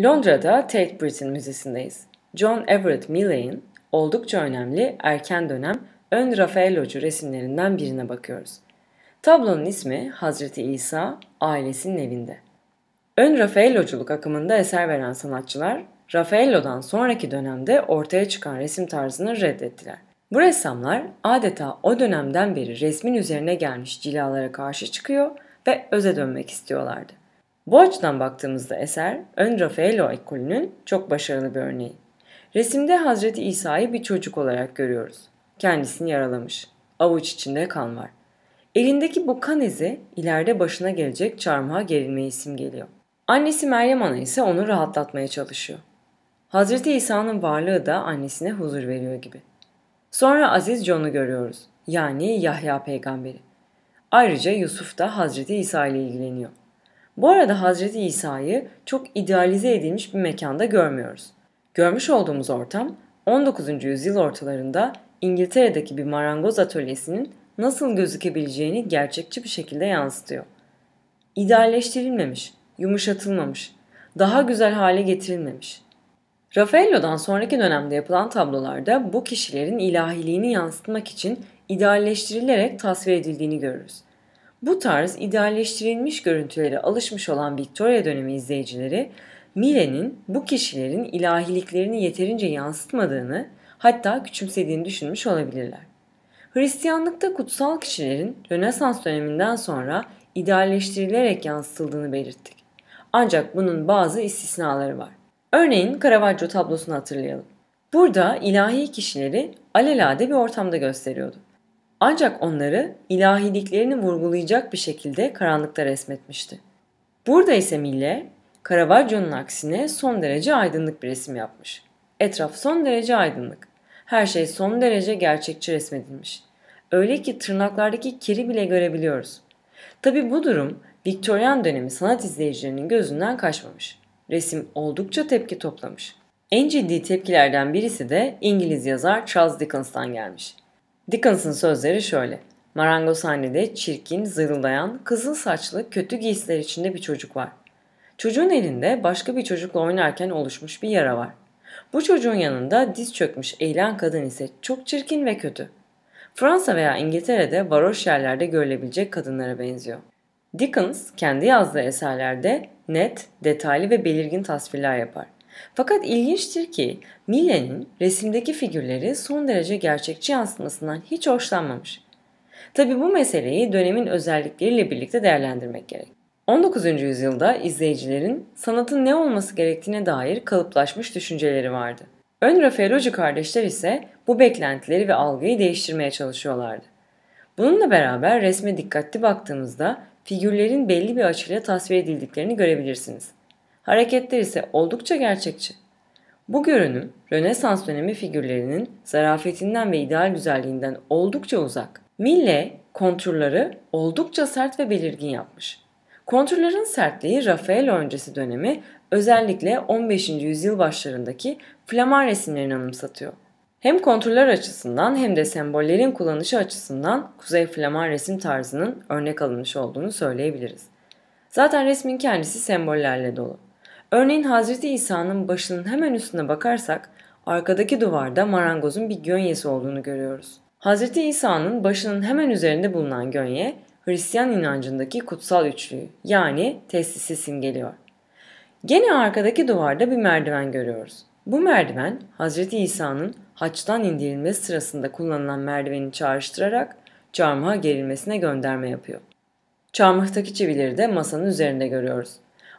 Londra'da Tate Britain Müzesi'ndeyiz. John Everett Millay'in oldukça önemli erken dönem ön Raffaellocu resimlerinden birine bakıyoruz. Tablonun ismi Hazreti İsa ailesinin evinde. Ön Raffaelloculuk akımında eser veren sanatçılar Raffaello'dan sonraki dönemde ortaya çıkan resim tarzını reddettiler. Bu ressamlar adeta o dönemden beri resmin üzerine gelmiş cilalara karşı çıkıyor ve öze dönmek istiyorlardı. Bu açıdan baktığımızda eser ön Raffaello ekolünün çok başarılı bir örneği. Resimde Hazreti İsa'yı bir çocuk olarak görüyoruz. Kendisini yaralamış. Avuç içinde kan var. Elindeki bu kan izi ileride başına gelecek çarmıha isim geliyor. Annesi Meryem Ana ise onu rahatlatmaya çalışıyor. Hazreti İsa'nın varlığı da annesine huzur veriyor gibi. Sonra Aziz John'u görüyoruz. Yani Yahya peygamberi. Ayrıca Yusuf da Hazreti İsa ile ilgileniyor. Bu arada Hazreti İsa'yı çok idealize edilmiş bir mekanda görmüyoruz. Görmüş olduğumuz ortam 19. yüzyıl ortalarında İngiltere'deki bir marangoz atölyesinin nasıl gözükebileceğini gerçekçi bir şekilde yansıtıyor. İdealleştirilmemiş, yumuşatılmamış, daha güzel hale getirilmemiş. Raffaello'dan sonraki dönemde yapılan tablolarda bu kişilerin ilahiliğini yansıtmak için idealleştirilerek tasvir edildiğini görürüz. Bu tarz idealleştirilmiş görüntülere alışmış olan Victoria dönemi izleyicileri, Mile'nin bu kişilerin ilahiliklerini yeterince yansıtmadığını, hatta küçümsediğini düşünmüş olabilirler. Hristiyanlıkta kutsal kişilerin Rönesans döneminden sonra idealleştirilerek yansıtıldığını belirttik. Ancak bunun bazı istisnaları var. Örneğin Caravaggio tablosunu hatırlayalım. Burada ilahi kişileri alelade bir ortamda gösteriyordu. Ancak onları ilahiliklerini vurgulayacak bir şekilde karanlıkta resmetmişti. Burada ise Mille, Caravaggio'nun aksine son derece aydınlık bir resim yapmış. Etraf son derece aydınlık. Her şey son derece gerçekçi resmedilmiş. Öyle ki tırnaklardaki kiri bile görebiliyoruz. Tabi bu durum Victorian dönemi sanat izleyicilerinin gözünden kaçmamış. Resim oldukça tepki toplamış. En ciddi tepkilerden birisi de İngiliz yazar Charles Dickens'tan gelmiş. Dickens'ın sözleri şöyle. Marangozhanede çirkin, zırıldayan, kızıl saçlı, kötü giysiler içinde bir çocuk var. Çocuğun elinde başka bir çocukla oynarken oluşmuş bir yara var. Bu çocuğun yanında diz çökmüş eğlen kadın ise çok çirkin ve kötü. Fransa veya İngiltere'de varoş yerlerde görülebilecek kadınlara benziyor. Dickens kendi yazdığı eserlerde net, detaylı ve belirgin tasvirler yapar. Fakat ilginçtir ki Millenin resimdeki figürleri son derece gerçekçi yansıtmasından hiç hoşlanmamış. Tabi bu meseleyi dönemin özellikleriyle birlikte değerlendirmek gerek. 19. yüzyılda izleyicilerin sanatın ne olması gerektiğine dair kalıplaşmış düşünceleri vardı. Ön Rafaeloci kardeşler ise bu beklentileri ve algıyı değiştirmeye çalışıyorlardı. Bununla beraber resme dikkatli baktığımızda figürlerin belli bir açıyla tasvir edildiklerini görebilirsiniz hareketler ise oldukça gerçekçi. Bu görünüm Rönesans dönemi figürlerinin zarafetinden ve ideal güzelliğinden oldukça uzak. Mille konturları oldukça sert ve belirgin yapmış. Konturların sertliği Rafael öncesi dönemi özellikle 15. yüzyıl başlarındaki flamar resimlerini anımsatıyor. Hem konturlar açısından hem de sembollerin kullanışı açısından Kuzey flamar resim tarzının örnek alınmış olduğunu söyleyebiliriz. Zaten resmin kendisi sembollerle dolu. Örneğin Hazreti İsa'nın başının hemen üstüne bakarsak arkadaki duvarda marangozun bir gönyesi olduğunu görüyoruz. Hazreti İsa'nın başının hemen üzerinde bulunan gönye Hristiyan inancındaki kutsal üçlüyü yani teslisi simgeliyor. Gene arkadaki duvarda bir merdiven görüyoruz. Bu merdiven Hazreti İsa'nın haçtan indirilmesi sırasında kullanılan merdiveni çağrıştırarak çarmıha gerilmesine gönderme yapıyor. Çarmıhtaki çivileri de masanın üzerinde görüyoruz.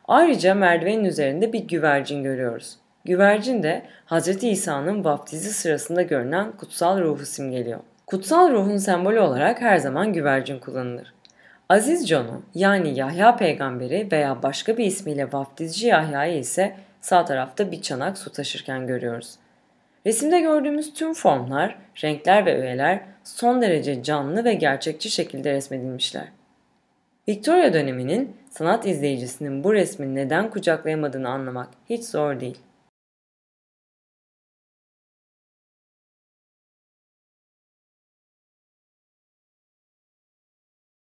Ayrıca merdivenin üzerinde bir güvercin görüyoruz. Güvercin de Hz. İsa'nın vaftizi sırasında görünen kutsal ruhu simgeliyor. Kutsal ruhun sembolü olarak her zaman güvercin kullanılır. Aziz John'u yani Yahya peygamberi veya başka bir ismiyle vaftizci Yahya'yı ise sağ tarafta bir çanak su taşırken görüyoruz. Resimde gördüğümüz tüm formlar, renkler ve öğeler son derece canlı ve gerçekçi şekilde resmedilmişler. Victoria döneminin sanat izleyicisinin bu resmin neden kucaklayamadığını anlamak hiç zor değil.